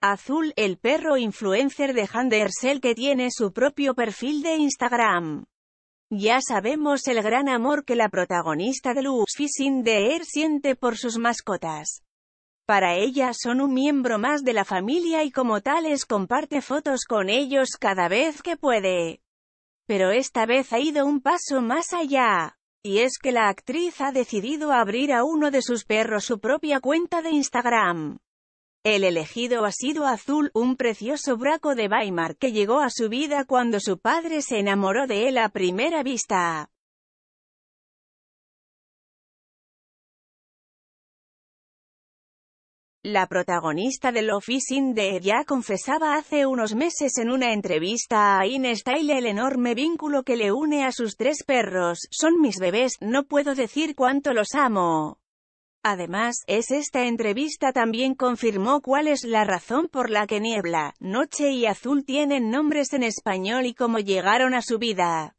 Azul, el perro influencer de Handersel que tiene su propio perfil de Instagram. Ya sabemos el gran amor que la protagonista de Luz Fishing de Air er siente por sus mascotas. Para ella son un miembro más de la familia y como tales comparte fotos con ellos cada vez que puede. Pero esta vez ha ido un paso más allá. Y es que la actriz ha decidido abrir a uno de sus perros su propia cuenta de Instagram. El elegido ha sido Azul, un precioso braco de Weimar que llegó a su vida cuando su padre se enamoró de él a primera vista. La protagonista del Office in the ya confesaba hace unos meses en una entrevista a InStyle el enorme vínculo que le une a sus tres perros, son mis bebés, no puedo decir cuánto los amo. Además, es esta entrevista también confirmó cuál es la razón por la que Niebla, Noche y Azul tienen nombres en español y cómo llegaron a su vida.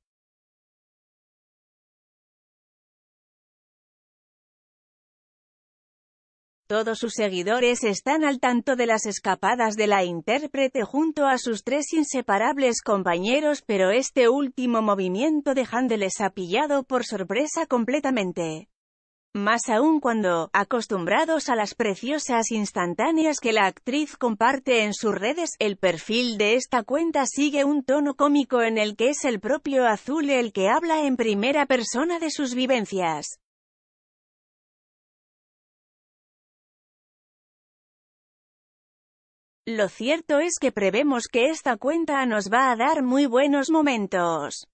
Todos sus seguidores están al tanto de las escapadas de la intérprete junto a sus tres inseparables compañeros pero este último movimiento de Handel ha pillado por sorpresa completamente más aún cuando, acostumbrados a las preciosas instantáneas que la actriz comparte en sus redes, el perfil de esta cuenta sigue un tono cómico en el que es el propio Azul el que habla en primera persona de sus vivencias. Lo cierto es que prevemos que esta cuenta nos va a dar muy buenos momentos.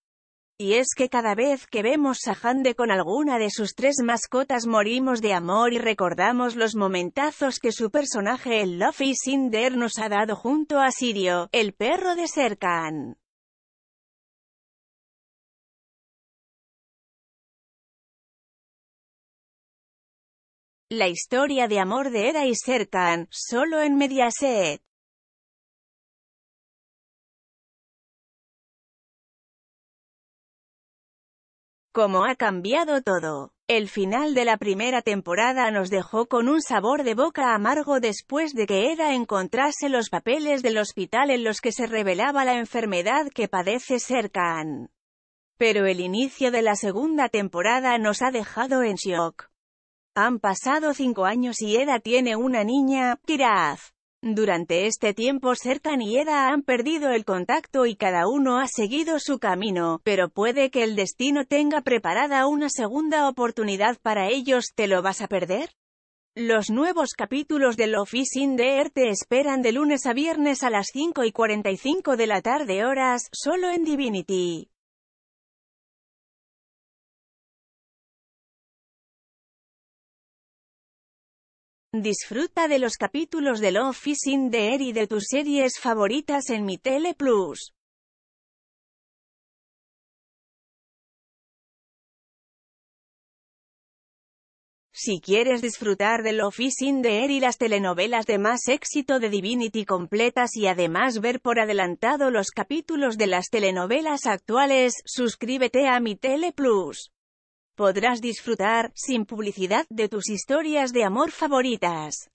Y es que cada vez que vemos a Hande con alguna de sus tres mascotas morimos de amor y recordamos los momentazos que su personaje el Luffy Cinder nos ha dado junto a Sirio, el perro de Serkan. La historia de amor de Eda y Serkan, solo en Mediaset. cómo ha cambiado todo. El final de la primera temporada nos dejó con un sabor de boca amargo después de que Eda encontrase los papeles del hospital en los que se revelaba la enfermedad que padece Serkan. Pero el inicio de la segunda temporada nos ha dejado en shock. Han pasado cinco años y Eda tiene una niña, Kiraz. Durante este tiempo Serkan y Eda han perdido el contacto y cada uno ha seguido su camino, pero puede que el destino tenga preparada una segunda oportunidad para ellos, ¿te lo vas a perder? Los nuevos capítulos del is in the Air te esperan de lunes a viernes a las 5 y 45 de la tarde horas, solo en Divinity. Disfruta de los capítulos de Love is in the Air y de tus series favoritas en Mi Tele Plus. Si quieres disfrutar de Love is in the Air y las telenovelas de más éxito de Divinity completas y además ver por adelantado los capítulos de las telenovelas actuales, suscríbete a Mi Tele Plus podrás disfrutar, sin publicidad, de tus historias de amor favoritas.